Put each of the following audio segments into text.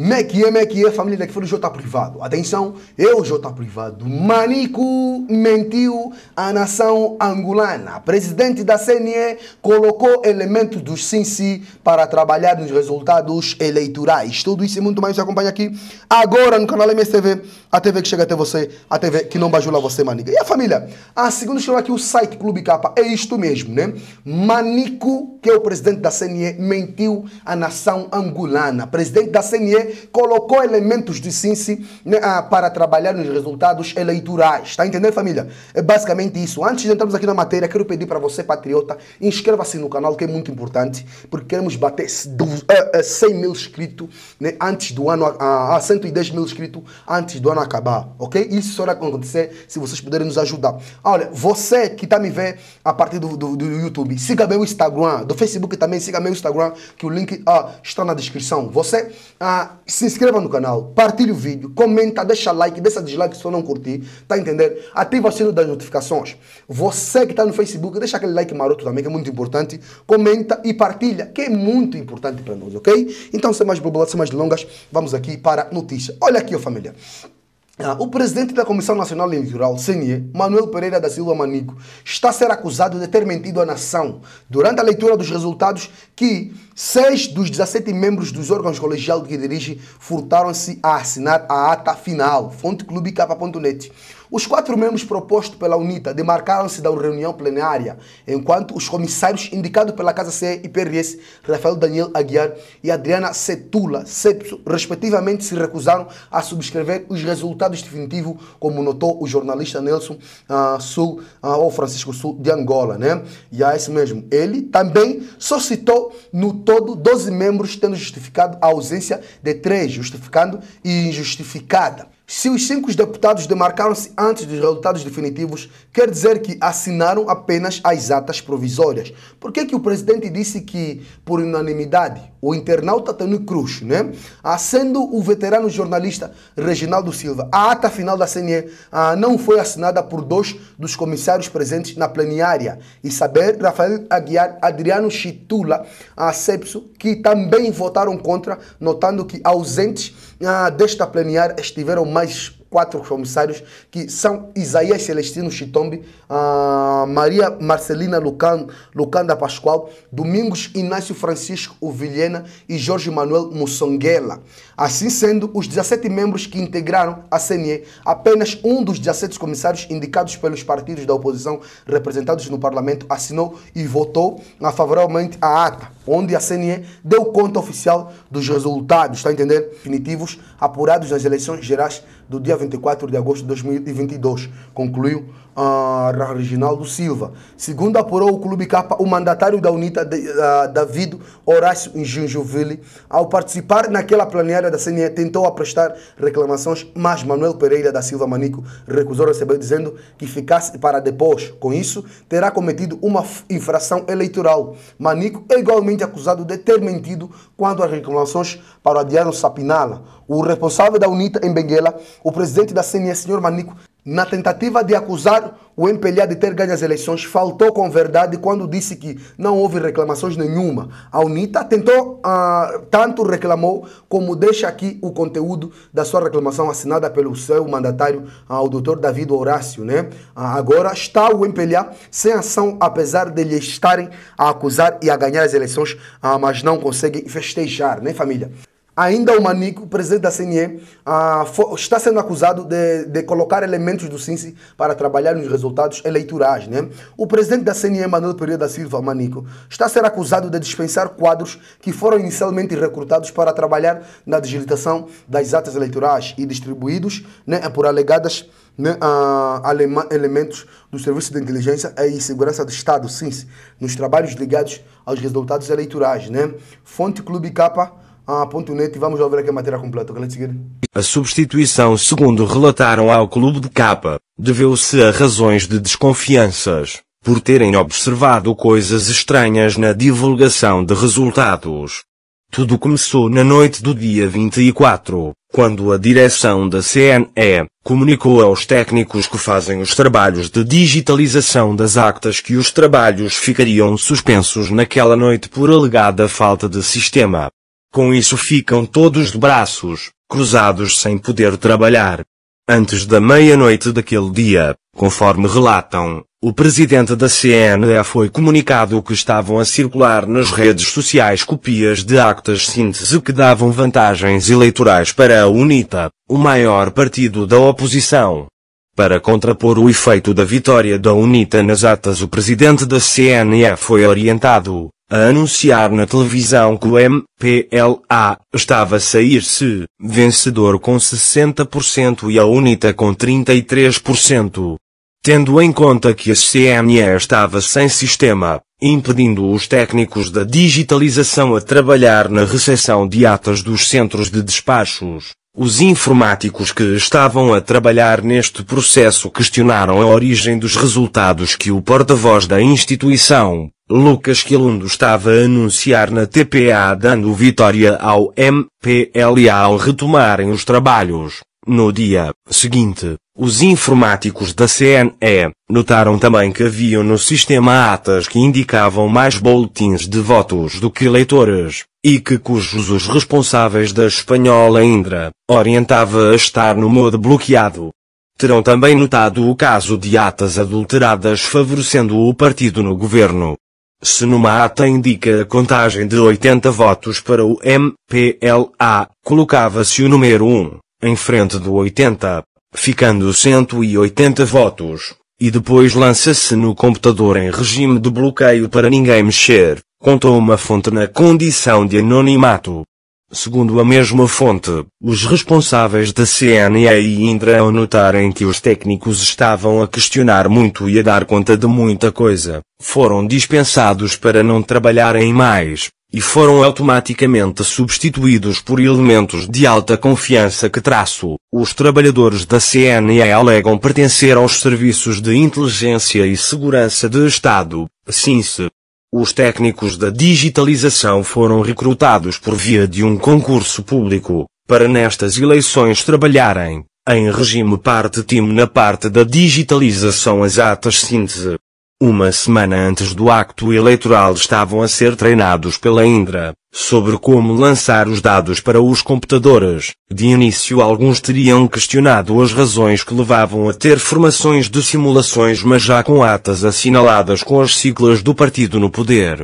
Mequia, é, Mequia, é, família da que foi é o J privado. Atenção, eu J privado. Manico mentiu à nação angolana. Presidente da CNE colocou elementos do Sinsi para trabalhar nos resultados eleitorais. Tudo isso e muito mais você acompanha aqui agora no canal MSTV, a TV que chega até você, a TV que não bajula você, maniga. E a família? A ah, segunda chegou aqui o site Clube Capa. É isto mesmo, né? Manico, que é o presidente da CNE, mentiu à nação angolana. Presidente da CNE colocou elementos de Sinsi né, ah, para trabalhar nos resultados eleitorais. Está entendendo, família? É basicamente isso. Antes de entrarmos aqui na matéria, quero pedir para você, patriota, inscreva-se no canal, que é muito importante, porque queremos bater 100 eh, eh, mil inscritos né, antes do ano, a ah, 110 ah, mil inscritos antes do ano acabar, ok? Isso só vai acontecer se vocês puderem nos ajudar. Olha, você que está me vendo a partir do, do, do YouTube, siga meu Instagram, do Facebook também, siga meu Instagram, que o link ah, está na descrição. Você ah, se inscreva no canal, partilhe o vídeo, comenta, deixa like, deixa dislike se for não curtir, tá entendendo? Ativa o sino das notificações. Você que está no Facebook, deixa aquele like maroto também, que é muito importante. Comenta e partilha, que é muito importante para nós, ok? Então, sem mais bobadas, sem mais longas, vamos aqui para a notícia. Olha aqui, ó família. Ah, o presidente da Comissão Nacional Eleitoral, CNE, Manuel Pereira da Silva Manico, está a ser acusado de ter mentido à nação durante a leitura dos resultados que seis dos 17 membros dos órgãos colegial que dirige furtaram-se a assinar a ata final. Fonte Clube Capa.net. Os quatro membros propostos pela UNITA demarcaram-se da reunião plenária, enquanto os comissários indicados pela Casa CE e PRS, Rafael Daniel Aguiar e Adriana Setula, Cepso, respectivamente, se recusaram a subscrever os resultados definitivos, como notou o jornalista Nelson uh, Sul, uh, ou Francisco Sul, de Angola. Né? E é isso mesmo. Ele também só citou no todo 12 membros, tendo justificado a ausência de três, justificando e injustificada. Se os cinco deputados demarcaram-se antes dos resultados definitivos, quer dizer que assinaram apenas as atas provisórias. Por que, que o presidente disse que, por unanimidade, o internauta Tony Cruz, né, sendo o veterano jornalista Reginaldo Silva, a ata final da CNE ah, não foi assinada por dois dos comissários presentes na plenária? E saber Rafael Aguiar, Adriano Chitula, a Cepso, que também votaram contra, notando que ausentes ah, desta plenária estiveram mais quatro comissários, que são Isaías Celestino Chitombe, uh, ah, Maria Marcelina Lucan, Lucanda Pascoal, Domingos Inácio Francisco Uvilhena e Jorge Manuel Mussonguela. Assim sendo, os 17 membros que integraram a CNE, apenas um dos 17 comissários indicados pelos partidos da oposição representados no parlamento assinou e votou favoravelmente a ata, onde a CNE deu conta oficial dos resultados, está entendendo? Definitivos apurados nas eleições gerais do dia 24 de agosto de 2022, concluiu ah, Reginaldo Silva. Segundo apurou o Clube Capa, o mandatário da UNITA, de, ah, David Horácio Injunjuville, ao participar naquela planeada da CNE, tentou aprestar reclamações, mas Manuel Pereira da Silva Manico recusou receber, dizendo que ficasse para depois. Com isso, terá cometido uma infração eleitoral. Manico é igualmente acusado de ter mentido quanto às reclamações para o Adiano Sapinala. O responsável da UNITA em Benguela, o presidente presidente da CNE, senhor Manico, na tentativa de acusar o MPLA de ter ganho as eleições, faltou com verdade quando disse que não houve reclamações nenhuma. A UNITA tentou, uh, tanto reclamou, como deixa aqui o conteúdo da sua reclamação assinada pelo seu mandatário, uh, o doutor David Horácio. Né? Uh, agora está o MPLA sem ação, apesar de lhe estarem a acusar e a ganhar as eleições, mas não conseguem festejar, né família? Ainda o Manico, presidente da CNE, ah, está sendo acusado de, de, colocar elementos do Sinci para trabalhar nos resultados eleitorais. Né? O presidente da CNE, Manuel Pereira da Silva Manico, está sendo acusado de dispensar quadros que foram inicialmente recrutados para trabalhar na digitação das atas eleitorais e distribuídos né, por alegadas né, ah, elementos do Serviço de Inteligência e Segurança do Estado, SINSE, nos trabalhos ligados aos resultados eleitorais. Né? Fonte Clube Capa e vamos ouvir aqui a matéria completa. Que seguir. A substituição, segundo relataram ao clube de capa, deveu-se a razões de desconfianças, por terem observado coisas estranhas na divulgação de resultados. Tudo começou na noite do dia 24, quando a direção da CNE comunicou aos técnicos que fazem os trabalhos de digitalização das actas que os trabalhos ficariam suspensos naquela noite por alegada falta de sistema. Com isso ficam todos de braços cruzados sem poder trabalhar. Antes da meia-noite daquele dia, conforme relatam, o presidente da CNE foi comunicado que estavam a circular nas redes sociais copias de actas síntese que davam vantagens eleitorais para a UNITA, o maior partido da oposição. Para contrapor o efeito da vitória da UNITA nas atas, o presidente da CNE foi orientado a anunciar na televisão que o MPLA estava a sair-se vencedor com 60% e a UNITA com 33%. Tendo em conta que a CNE estava sem sistema, impedindo os técnicos da digitalização a trabalhar na recepção de atas dos centros de despachos, os informáticos que estavam a trabalhar neste processo questionaram a origem dos resultados que o porta-voz da instituição, Lucas Quilundo estava a anunciar na TPA dando vitória ao MPLA ao retomarem os trabalhos. No dia seguinte, os informáticos da CNE notaram também que haviam no sistema atas que indicavam mais boletins de votos do que eleitores, e que cujos os responsáveis da espanhola Indra orientava a estar no modo bloqueado. Terão também notado o caso de atas adulteradas favorecendo o partido no governo. Se numa ata indica a contagem de 80 votos para o MPLA, colocava-se o número 1 em frente do 80, ficando 180 votos, e depois lança-se no computador em regime de bloqueio para ninguém mexer, contou uma fonte na condição de anonimato. Segundo a mesma fonte, os responsáveis da CNA e Indra ao notarem que os técnicos estavam a questionar muito e a dar conta de muita coisa, foram dispensados para não trabalharem mais, e foram automaticamente substituídos por elementos de alta confiança que traço. Os trabalhadores da CNE alegam pertencer aos serviços de inteligência e segurança de Estado, SINSE. Assim os técnicos da digitalização foram recrutados por via de um concurso público, para nestas eleições trabalharem, em regime parte-time na parte da digitalização as atas assim síntese uma semana antes do acto eleitoral estavam a ser treinados pela Indra, sobre como lançar os dados para os computadores. De início alguns teriam questionado as razões que levavam a ter formações de simulações mas já com atas assinaladas com as siglas do partido no poder,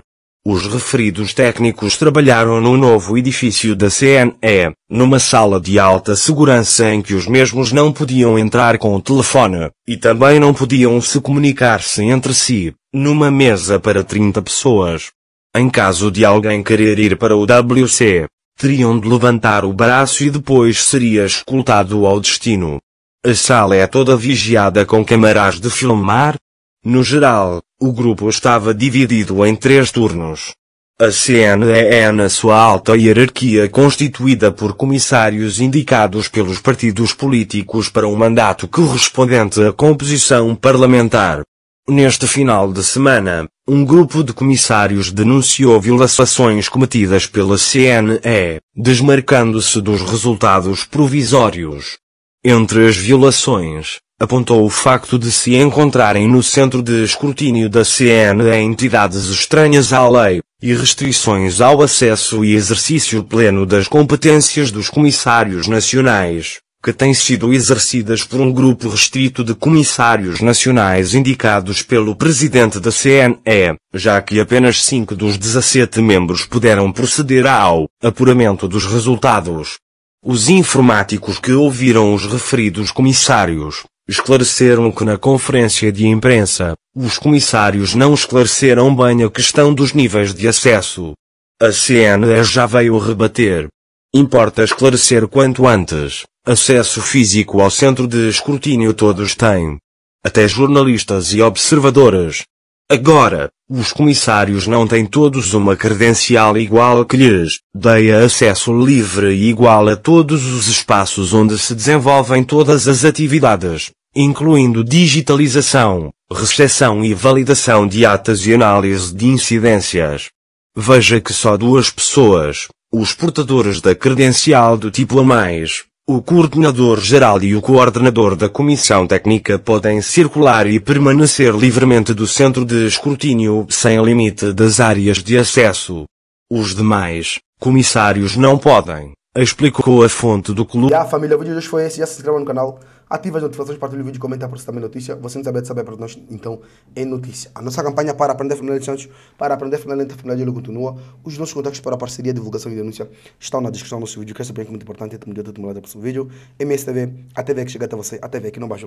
os referidos técnicos trabalharam no novo edifício da CNE, numa sala de alta segurança em que os mesmos não podiam entrar com o telefone, e também não podiam se comunicar-se entre si, numa mesa para 30 pessoas. Em caso de alguém querer ir para o WC, teriam de levantar o braço e depois seria escoltado ao destino. A sala é toda vigiada com câmaras de filmar, no geral, o grupo estava dividido em três turnos. A CNE na sua alta hierarquia constituída por comissários indicados pelos partidos políticos para um mandato correspondente à composição parlamentar. Neste final de semana, um grupo de comissários denunciou violações cometidas pela CNE, desmarcando-se dos resultados provisórios. Entre as violações, apontou o facto de se encontrarem no centro de escrutínio da CN entidades estranhas à lei e restrições ao acesso e exercício pleno das competências dos comissários nacionais, que têm sido exercidas por um grupo restrito de comissários nacionais indicados pelo presidente da CNE, já que apenas cinco dos 17 membros puderam proceder ao apuramento dos resultados. Os informáticos que ouviram os referidos comissários esclareceram que na conferência de imprensa, os comissários não esclareceram bem a questão dos níveis de acesso. A CNE já veio rebater. Importa esclarecer quanto antes. Acesso físico ao centro de escrutínio todos têm. Até jornalistas e observadores. Agora, os comissários não têm todos uma credencial igual que lhes deia acesso livre e igual a todos os espaços onde se desenvolvem todas as atividades incluindo digitalização, recepção e validação de atas e análise de incidências. Veja que só duas pessoas, os portadores da credencial do tipo A+, mais, o coordenador-geral e o coordenador da comissão técnica podem circular e permanecer livremente do centro de escrutínio sem limite das áreas de acesso. Os demais comissários não podem, explicou é a fonte do clube. Já, família, o vídeo de hoje foi esse. Já se inscreva no canal, ativa as notificações, partilha o vídeo, comenta para você também notícia. Você não sabe de saber para nós, então é notícia. A nossa campanha para aprender de Santos, para aprender Fernando Fernando continua. Os nossos contatos para parceria, divulgação e denúncia estão na descrição do nosso vídeo, que é que muito importante. Tamo dia, tamo lá para o próximo vídeo. MSTV, a TV que chega até você, a TV que não baixa lá.